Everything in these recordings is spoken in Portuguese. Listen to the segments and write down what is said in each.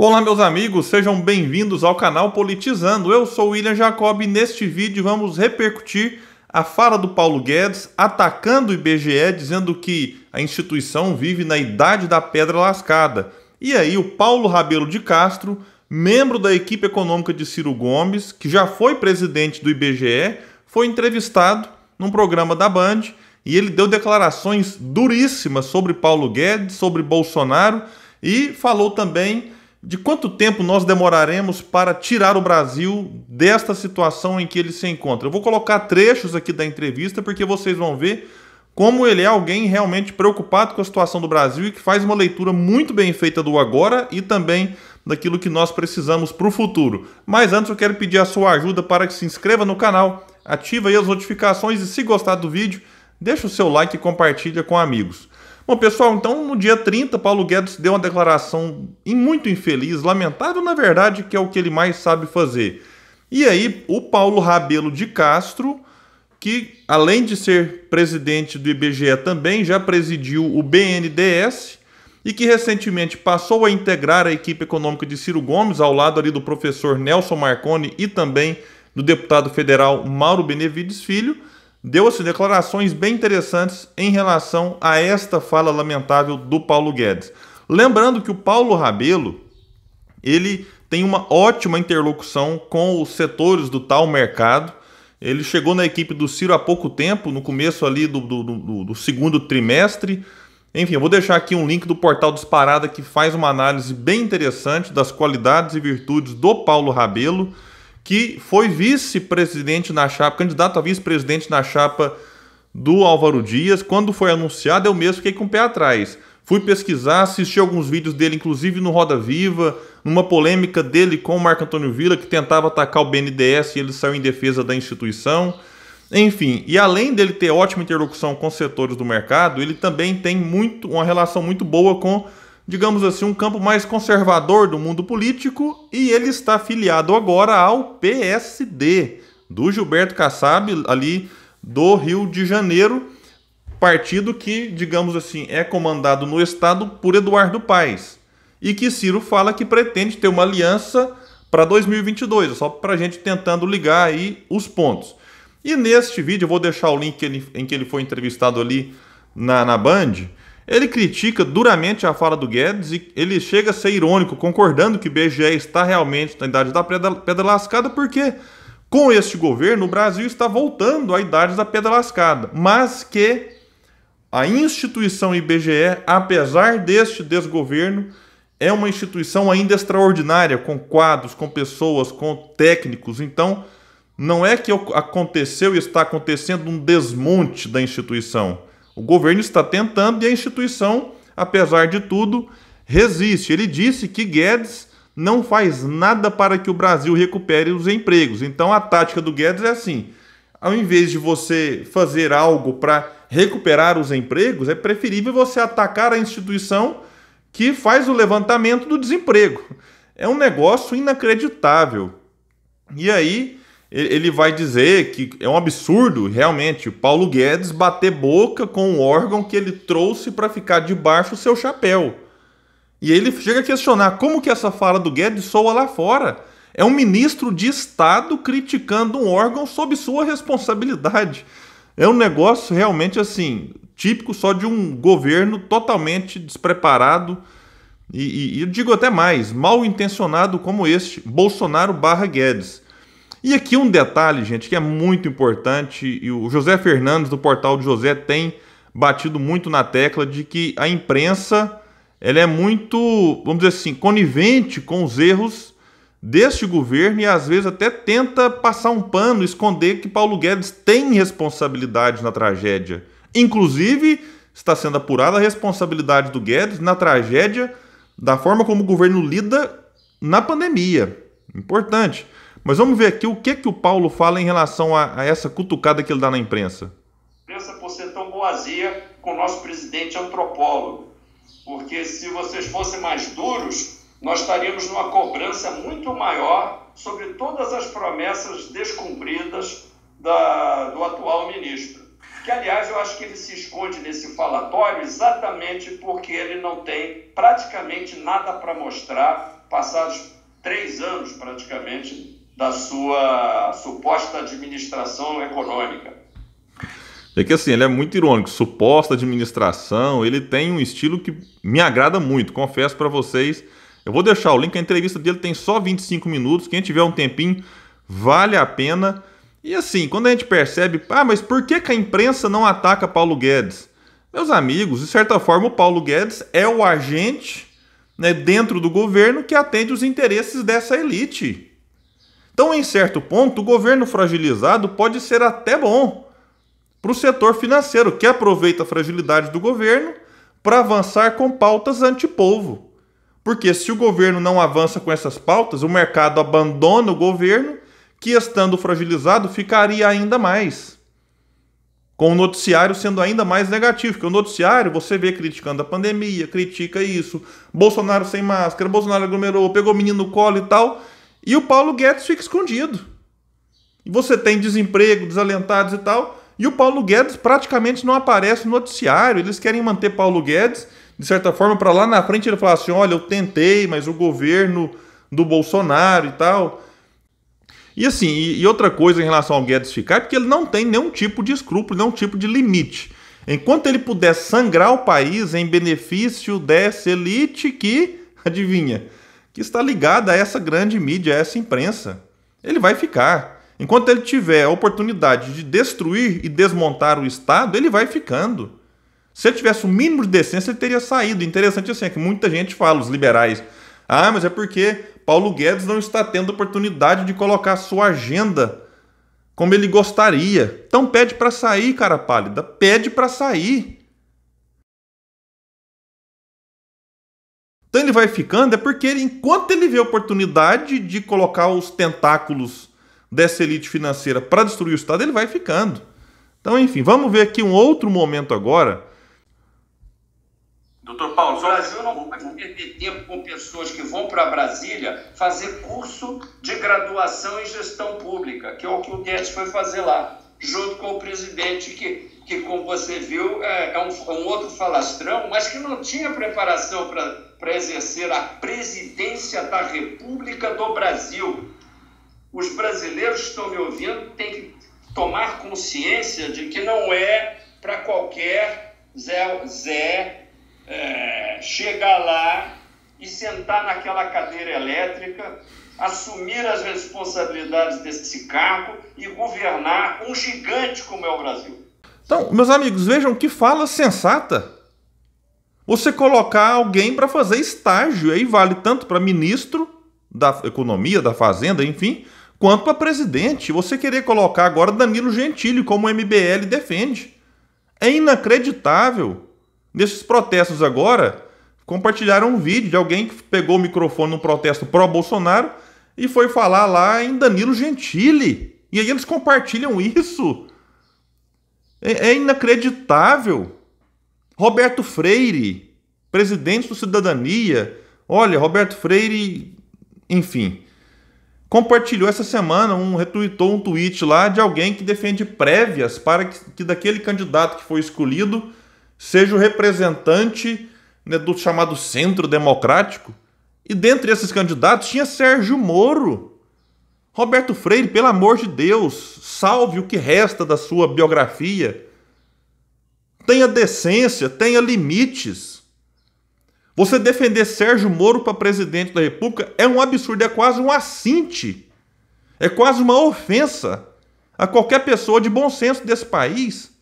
Olá, meus amigos, sejam bem-vindos ao canal Politizando. Eu sou William Jacob e neste vídeo vamos repercutir a fala do Paulo Guedes atacando o IBGE, dizendo que a instituição vive na idade da pedra lascada. E aí, o Paulo Rabelo de Castro, membro da equipe econômica de Ciro Gomes, que já foi presidente do IBGE, foi entrevistado num programa da Band e ele deu declarações duríssimas sobre Paulo Guedes, sobre Bolsonaro e falou também de quanto tempo nós demoraremos para tirar o Brasil desta situação em que ele se encontra. Eu vou colocar trechos aqui da entrevista porque vocês vão ver como ele é alguém realmente preocupado com a situação do Brasil e que faz uma leitura muito bem feita do agora e também daquilo que nós precisamos para o futuro. Mas antes eu quero pedir a sua ajuda para que se inscreva no canal, ative aí as notificações e se gostar do vídeo, deixa o seu like e compartilha com amigos. Bom, pessoal, então no dia 30, Paulo Guedes deu uma declaração muito infeliz, lamentável, na verdade, que é o que ele mais sabe fazer. E aí, o Paulo Rabelo de Castro, que além de ser presidente do IBGE também já presidiu o BNDES e que recentemente passou a integrar a equipe econômica de Ciro Gomes ao lado ali do professor Nelson Marconi e também do deputado federal Mauro Benevides Filho deu se declarações bem interessantes em relação a esta fala lamentável do Paulo Guedes. Lembrando que o Paulo Rabelo, ele tem uma ótima interlocução com os setores do tal mercado. Ele chegou na equipe do Ciro há pouco tempo, no começo ali do, do, do, do segundo trimestre. Enfim, eu vou deixar aqui um link do portal Disparada que faz uma análise bem interessante das qualidades e virtudes do Paulo Rabelo que foi vice-presidente na chapa, candidato a vice-presidente na chapa do Álvaro Dias. Quando foi anunciado, eu mesmo fiquei com o pé atrás. Fui pesquisar, assisti alguns vídeos dele, inclusive no Roda Viva, numa polêmica dele com o Marco Antônio Vila, que tentava atacar o BNDES e ele saiu em defesa da instituição. Enfim, e além dele ter ótima interlocução com setores do mercado, ele também tem muito uma relação muito boa com digamos assim, um campo mais conservador do mundo político e ele está afiliado agora ao PSD do Gilberto Kassab, ali do Rio de Janeiro, partido que, digamos assim, é comandado no estado por Eduardo Paes e que Ciro fala que pretende ter uma aliança para 2022, só para a gente tentando ligar aí os pontos. E neste vídeo, eu vou deixar o link em que ele foi entrevistado ali na, na Band, ele critica duramente a fala do Guedes e ele chega a ser irônico, concordando que o IBGE está realmente na idade da pedra lascada, porque com este governo o Brasil está voltando à idade da pedra lascada, mas que a instituição IBGE, apesar deste desgoverno, é uma instituição ainda extraordinária, com quadros, com pessoas, com técnicos. Então, não é que aconteceu e está acontecendo um desmonte da instituição o governo está tentando e a instituição, apesar de tudo, resiste. Ele disse que Guedes não faz nada para que o Brasil recupere os empregos. Então a tática do Guedes é assim: ao invés de você fazer algo para recuperar os empregos, é preferível você atacar a instituição que faz o levantamento do desemprego. É um negócio inacreditável. E aí ele vai dizer que é um absurdo, realmente, o Paulo Guedes bater boca com o órgão que ele trouxe para ficar debaixo do seu chapéu. E ele chega a questionar como que essa fala do Guedes soa lá fora. É um ministro de Estado criticando um órgão sob sua responsabilidade. É um negócio realmente assim, típico só de um governo totalmente despreparado e, e, e digo até mais, mal intencionado como este, Bolsonaro barra Guedes. E aqui um detalhe, gente, que é muito importante, e o José Fernandes do portal de José tem batido muito na tecla de que a imprensa ela é muito, vamos dizer assim, conivente com os erros deste governo e às vezes até tenta passar um pano, esconder que Paulo Guedes tem responsabilidade na tragédia. Inclusive, está sendo apurada a responsabilidade do Guedes na tragédia da forma como o governo lida na pandemia. Importante. Mas vamos ver aqui o que que o Paulo fala em relação a, a essa cutucada que ele dá na imprensa. Pensa por ser tão boazia com o nosso presidente antropólogo. Porque se vocês fossem mais duros, nós estaríamos numa cobrança muito maior sobre todas as promessas descumpridas da, do atual ministro. Que, aliás, eu acho que ele se esconde nesse falatório exatamente porque ele não tem praticamente nada para mostrar, passados três anos praticamente da sua suposta administração econômica. É que assim, ele é muito irônico, suposta administração, ele tem um estilo que me agrada muito, confesso para vocês. Eu vou deixar o link, a entrevista dele tem só 25 minutos, quem tiver um tempinho, vale a pena. E assim, quando a gente percebe, ah, mas por que, que a imprensa não ataca Paulo Guedes? Meus amigos, de certa forma, o Paulo Guedes é o agente né, dentro do governo que atende os interesses dessa elite. Então, em certo ponto, o governo fragilizado pode ser até bom para o setor financeiro, que aproveita a fragilidade do governo para avançar com pautas antipovo. Porque se o governo não avança com essas pautas, o mercado abandona o governo, que estando fragilizado ficaria ainda mais. Com o noticiário sendo ainda mais negativo, porque o noticiário você vê criticando a pandemia, critica isso, Bolsonaro sem máscara, Bolsonaro aglomerou, pegou o menino no colo e tal. E o Paulo Guedes fica escondido. você tem desemprego, desalentados e tal. E o Paulo Guedes praticamente não aparece no noticiário. Eles querem manter Paulo Guedes, de certa forma, para lá na frente ele falar assim: olha, eu tentei, mas o governo do Bolsonaro e tal. E assim, e, outra coisa em relação ao Guedes ficar é porque ele não tem nenhum tipo de escrúpulo, nenhum tipo de limite. Enquanto ele puder sangrar o país em benefício dessa elite que, adivinha, que está ligada a essa grande mídia, a essa imprensa. Ele vai ficar. Enquanto ele tiver a oportunidade de destruir e desmontar o Estado, ele vai ficando. Se ele tivesse o mínimo de decência, ele teria saído. Interessante assim, é que muita gente fala, os liberais, ah, mas é porque Paulo Guedes não está tendo oportunidade de colocar sua agenda como ele gostaria. Então pede para sair, cara pálida. Pede para sair. Então ele vai ficando, é porque ele, enquanto ele vê a oportunidade de colocar os tentáculos dessa elite financeira para destruir o Estado, ele vai ficando. Então, enfim, vamos ver aqui um outro momento agora. Doutor Paulo, o Brasil não vai perder tempo com pessoas que vão para Brasília fazer curso de graduação em gestão pública, que é o que o Guedes foi fazer lá, junto com o presidente, que, que como você viu, é, é um, um outro falastrão, mas que não tinha preparação para para exercer a presidência da República do Brasil. Os brasileiros que estão me ouvindo têm que tomar consciência de que não é para qualquer Zé, Zé é, chegar lá e sentar naquela cadeira elétrica, assumir as responsabilidades desse cargo e governar um gigante como é o Brasil. Então, meus amigos, vejam que fala sensata você colocar alguém para fazer estágio. Aí vale tanto para ministro da Economia, da Fazenda, enfim, quanto para presidente. Você querer colocar agora Danilo Gentili, como o MBL defende. É inacreditável. Nesses protestos agora, compartilharam um vídeo de alguém que pegou o microfone no protesto pró-Bolsonaro e foi falar lá em Danilo Gentili. E aí eles compartilham isso. É, é inacreditável. Roberto Freire, presidente do Cidadania. Olha, Roberto Freire, enfim, compartilhou essa semana, um retweetou um tweet lá de alguém que defende prévias para que, que daquele candidato que foi escolhido seja o representante né, do chamado Centro Democrático. E dentre esses candidatos tinha Sérgio Moro. Roberto Freire, pelo amor de Deus, salve o que resta da sua biografia tenha decência, tenha limites. Você defender Sérgio Moro para presidente da República é um absurdo, é quase um assinte, é quase uma ofensa a qualquer pessoa de bom senso desse país.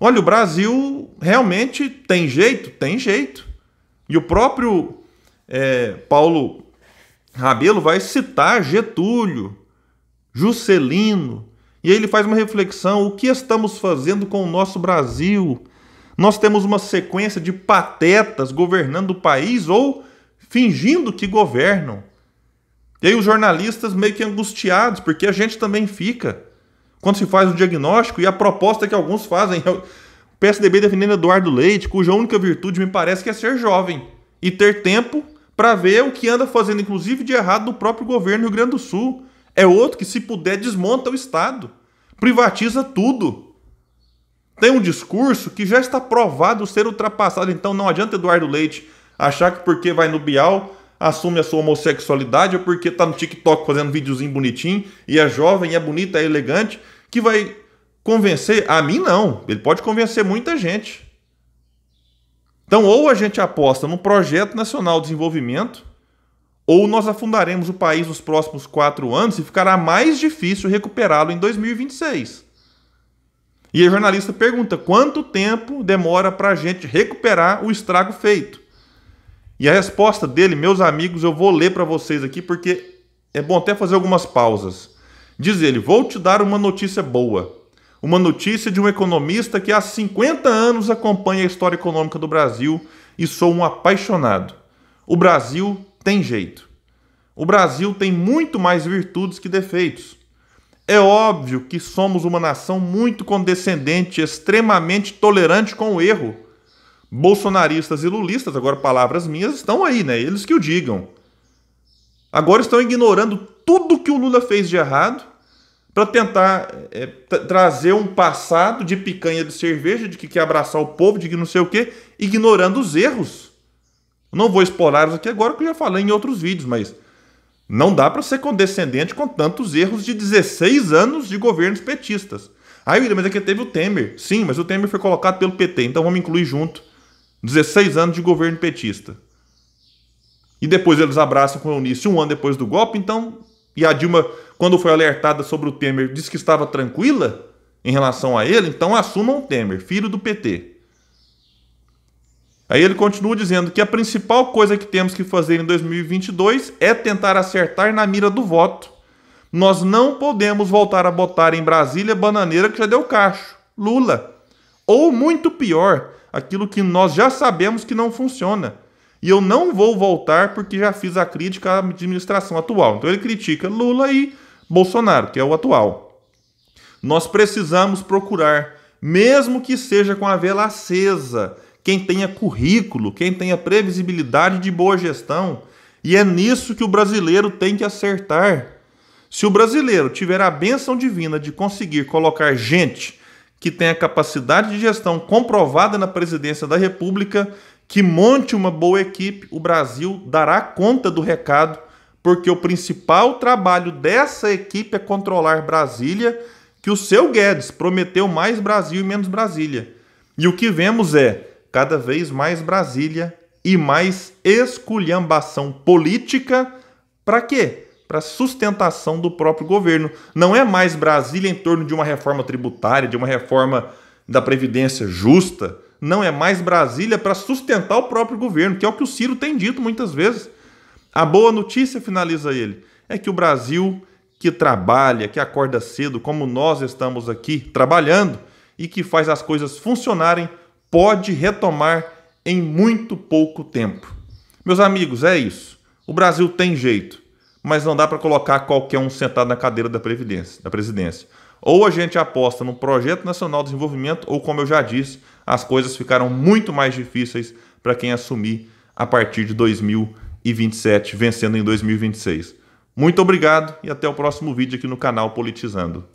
Olha, o Brasil realmente tem jeito? Tem jeito. E o próprio é, Paulo Rabelo vai citar Getúlio, Juscelino, e aí ele faz uma reflexão: o que estamos fazendo com o nosso Brasil? Nós temos uma sequência de patetas governando o país ou fingindo que governam. E aí os jornalistas meio que angustiados, porque a gente também fica. Quando se faz o diagnóstico e a proposta que alguns fazem, o PSDB defendendo Eduardo Leite, cuja única virtude me parece que é ser jovem e ter tempo para ver o que anda fazendo, inclusive de errado, no próprio governo do Rio Grande do Sul. É outro que, se puder, desmonta o Estado, privatiza tudo. Tem um discurso que já está provado ser ultrapassado. Então não adianta Eduardo Leite achar que porque vai no Bial assume a sua homossexualidade ou porque está no TikTok fazendo videozinho bonitinho e é jovem, é bonita, é elegante, que vai convencer. A mim não. Ele pode convencer muita gente. Então, ou a gente aposta no projeto nacional de desenvolvimento ou nós afundaremos o país nos próximos quatro anos e ficará mais difícil recuperá-lo em 2026. E a jornalista pergunta: quanto tempo demora para a gente recuperar o estrago feito? E a resposta dele, meus amigos, eu vou ler para vocês aqui porque é bom até fazer algumas pausas. Diz ele: vou te dar uma notícia boa. Uma notícia de um economista que há 50 anos acompanha a história econômica do Brasil e sou um apaixonado. O Brasil tem jeito. O Brasil tem muito mais virtudes que defeitos. É óbvio que somos uma nação muito condescendente, extremamente tolerante com o erro. Bolsonaristas e lulistas, agora palavras minhas, estão aí, né? Eles que o digam. Agora estão ignorando tudo que o Lula fez de errado para tentar é, trazer um passado de picanha de cerveja, de que quer abraçar o povo, de que não sei o quê, ignorando os erros. Eu não vou explorar isso aqui agora, que eu já falei em outros vídeos, mas não dá para ser condescendente com tantos erros de 16 anos de governos petistas. Aí, William, mas é que teve o Temer. Sim, mas o Temer foi colocado pelo PT, então vamos incluir junto. 16 anos de governo petista. E depois eles abraçam com o um ano depois do golpe, então. E a Dilma, quando foi alertada sobre o Temer, disse que estava tranquila em relação a ele, então assumam o Temer, filho do PT. Aí ele continua dizendo que a principal coisa que temos que fazer em 2022 é tentar acertar na mira do voto. Nós não podemos voltar a botar em Brasília bananeira que já deu cacho, Lula. Ou muito pior, aquilo que nós já sabemos que não funciona. E eu não vou voltar porque já fiz a crítica à administração atual. Então ele critica Lula e Bolsonaro, que é o atual. Nós precisamos procurar, mesmo que seja com a vela acesa, quem tenha currículo, quem tenha previsibilidade de boa gestão. E é nisso que o brasileiro tem que acertar. Se o brasileiro tiver a benção divina de conseguir colocar gente que tenha capacidade de gestão comprovada na presidência da República, que monte uma boa equipe, o Brasil dará conta do recado, porque o principal trabalho dessa equipe é controlar Brasília, que o seu Guedes prometeu mais Brasil e menos Brasília. E o que vemos é cada vez mais Brasília e mais esculhambação política. Para quê? Para sustentação do próprio governo. Não é mais Brasília em torno de uma reforma tributária, de uma reforma da Previdência justa. Não é mais Brasília para sustentar o próprio governo, que é o que o Ciro tem dito muitas vezes. A boa notícia, finaliza ele, é que o Brasil que trabalha, que acorda cedo, como nós estamos aqui trabalhando e que faz as coisas funcionarem pode retomar em muito pouco tempo. Meus amigos, é isso. O Brasil tem jeito, mas não dá para colocar qualquer um sentado na cadeira da, Previdência, da presidência. Ou a gente aposta no Projeto Nacional de Desenvolvimento, ou, como eu já disse, as coisas ficaram muito mais difíceis para quem assumir a partir de 2027, vencendo em 2026. Muito obrigado e até o próximo vídeo aqui no canal Politizando.